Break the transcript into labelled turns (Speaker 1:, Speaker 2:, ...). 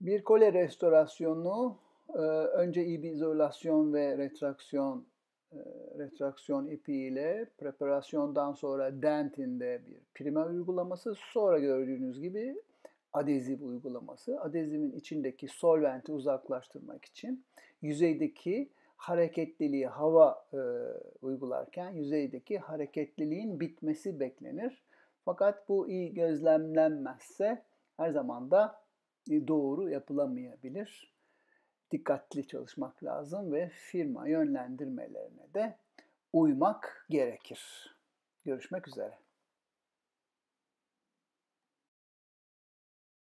Speaker 1: Bir kole restorasyonu e, önce iyi bir izolasyon ve retraksiyon e, retraksiyon ipi ile preparasyondan sonra dentinde bir primer uygulaması sonra gördüğünüz gibi adezif uygulaması. Adezimin içindeki solventi uzaklaştırmak için yüzeydeki hareketliliği hava e, uygularken yüzeydeki hareketliliğin bitmesi beklenir. Fakat bu iyi gözlemlenmezse her zaman da e, doğru yapılamayabilir. Dikkatli çalışmak lazım ve firma yönlendirmelerine de uymak gerekir. Görüşmek üzere.